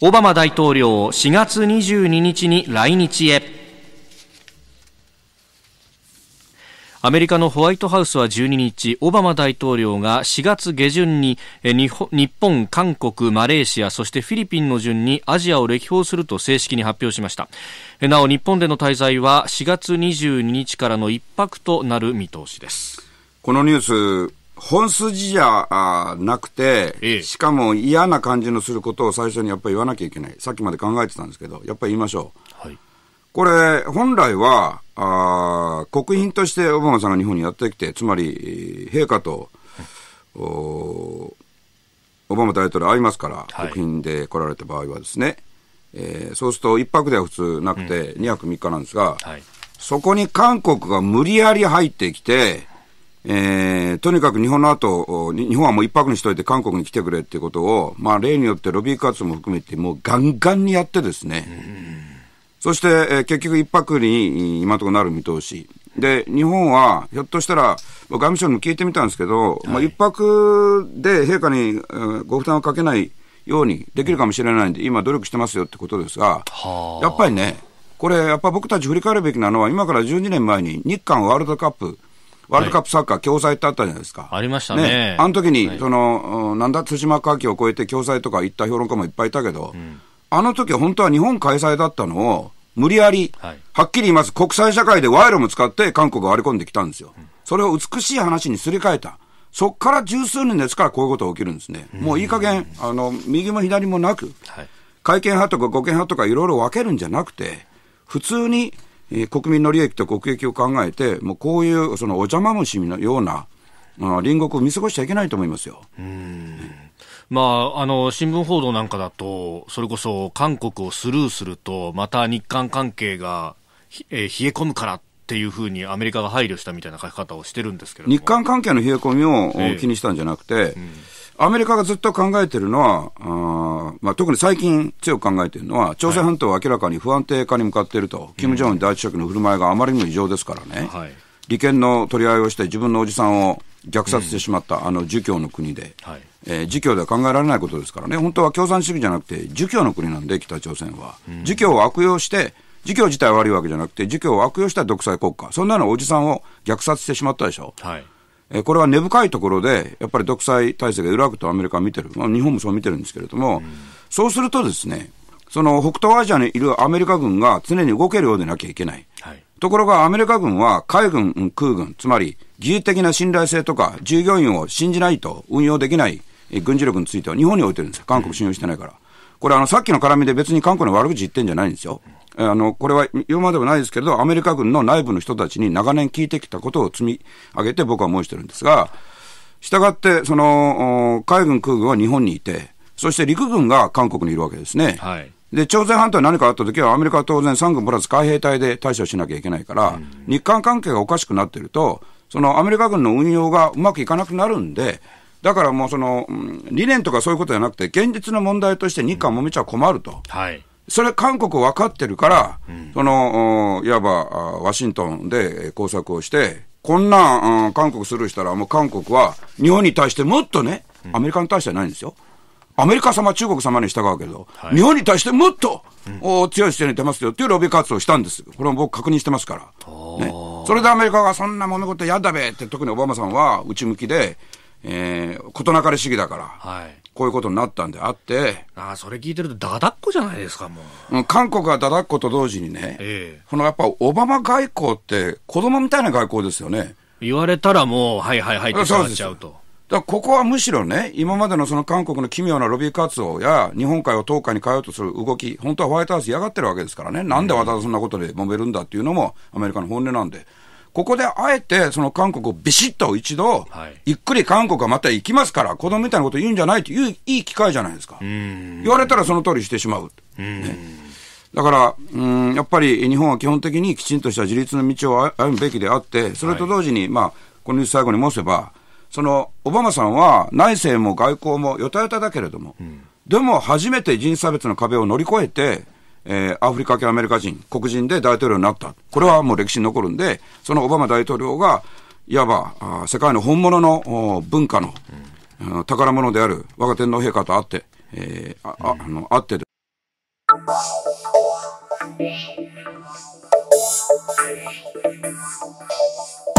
オバマ大統領4月22日に来日へ。アメリカのホワイトハウスは12日、オバマ大統領が4月下旬に日本、韓国、マレーシア、そしてフィリピンの順にアジアを歴訪すると正式に発表しました。なお、日本での滞在は4月22日からの1泊となる見通しです。このニュース、本筋じゃなくて、しかも嫌な感じのすることを最初にやっぱり言わなきゃいけない。さっきまで考えてたんですけど、やっぱり言いましょう。はいこれ、本来は、あ国賓としてオバマさんが日本にやってきて、つまり、陛下と、はい、おオバマ大統領会いますから、はい、国賓で来られた場合はですね、えー、そうすると1泊では普通なくて、2泊3日なんですが、はい、そこに韓国が無理やり入ってきて、えー、とにかく日本の後、日本はもう一泊にしといて韓国に来てくれっていうことを、まあ例によってロビー活動も含めてもうガンガンにやってですね、そして、えー、結局一泊に今のところなる見通し。で、日本は、ひょっとしたら、外務省にも聞いてみたんですけど、はい、まあ一泊で陛下に、えー、ご負担をかけないようにできるかもしれないんで、今努力してますよってことですが、やっぱりね、これ、やっぱ僕たち振り返るべきなのは、今から12年前に日韓ワールドカップ、ワールドカップサッカー、共済ってあったじゃないですか。ありましたね。ねあの時に、はい、その、なんだ、対馬海峡を越えて共済とか言った評論家もいっぱいいたけど、うんあの時は本当は日本開催だったのを、無理やり、はい、はっきり言います、国際社会で賄賂も使って韓国を割り込んできたんですよ。それを美しい話にすり替えた。そこから十数年ですからこういうことが起きるんですね。もういい加減、あの、右も左もなく、はい、会見派とか護憲派とかいろいろ分けるんじゃなくて、普通に、えー、国民の利益と国益を考えて、もうこういうそのお邪魔虫のような、まあ、隣国を見過ごしちゃいけないと思いますよ。うんまあ、あの、新聞報道なんかだと、それこそ韓国をスルーすると、また日韓関係が、え冷え込むからっていうふうにアメリカが配慮したみたいな書き方をしてるんですけど日韓関係の冷え込みを、気にしたんじゃなくて、うん、アメリカがずっと考えてるのは、あまあ、特に最近強く考えてるのは、朝鮮半島は明らかに不安定化に向かっていると、はい、金正恩第一書記の振る舞いがあまりにも異常ですからね、うんはい、利権の取り合いをして、自分のおじさんを虐殺してしまった、うん、あの儒教の国で、はい、えー、儒教では考えられないことですからね、本当は共産主義じゃなくて、儒教の国なんで、北朝鮮は。うん、儒教を悪用して、儒教自体悪いわけじゃなくて、儒教を悪用した独裁国家、そんなのおじさんを虐殺してしまったでしょ。はいえこれは根深いところで、やっぱり独裁体制が揺らぐとアメリカは見てる、まあ、日本もそう見てるんですけれども、うん、そうするとですね、その北東アジアにいるアメリカ軍が常に動けるようでなきゃいけない。はいところがアメリカ軍は海軍、空軍、つまり技術的な信頼性とか従業員を信じないと運用できない軍事力については日本に置いてるんですよ。韓国信用してないから。これあのさっきの絡みで別に韓国の悪口言ってんじゃないんですよ。あの、これは言うまでもないですけれど、アメリカ軍の内部の人たちに長年聞いてきたことを積み上げて僕は申してるんですが、したがって、その、海軍空軍は日本にいて、そして陸軍が韓国にいるわけですね。はい。で、朝鮮半島に何かあった時は、アメリカは当然、三軍プラス海兵隊で対処しなきゃいけないから、うん、日韓関係がおかしくなってると、そのアメリカ軍の運用がうまくいかなくなるんで、だからもうその、理念とかそういうことじゃなくて、現実の問題として日韓もめちゃ困ると。うん、はい。それ韓国分かってるから、うん、その、いわば、ワシントンで工作をして、こんな、うん、韓国するしたら、もう韓国は日本に対してもっとね、アメリカに対してはないんですよ。アメリカ様、中国様に従うけど、はい、日本に対してもっと、うん、強い姿勢に出ますよっていうロビー活動をしたんです。これも僕確認してますから。ね、それでアメリカがそんな物事やだべって、特にオバマさんは内向きで、えー、事なかれ主義だから、はい、こういうことになったんであって。ああ、それ聞いてると、だだっこじゃないですか、もう。韓国はだだっこと同時にね、ええ、このやっぱオバマ外交って、子供みたいな外交ですよね。言われたらもう、はいはいはいってなっちゃうと。だここはむしろね、今までのその韓国の奇妙なロビー活動や、日本海を東海に変えようとする動き、本当はホワイトハウス嫌がってるわけですからね、なんでわざわざそんなことで揉めるんだっていうのも、アメリカの本音なんで。ここであえて、その韓国をビシッと一度、ゆっくり韓国はまた行きますから、子供みたいなこと言うんじゃないという、いい機会じゃないですか。言われたらその通りしてしまう。うねだから、うん、やっぱり日本は基本的にきちんとした自立の道を歩むべきであって、それと同時に、はい、まあ、このニュース最後に申せば、そのオバマさんは内政も外交もよたよただけれども、うん、でも初めて人種差別の壁を乗り越えて、えー、アフリカ系アメリカ人、黒人で大統領になった。これはもう歴史に残るんで、そのオバマ大統領が、いわばあ世界の本物の文化の、うん、宝物である我が天皇陛下と会って、えー、あ、うん、の会ってで。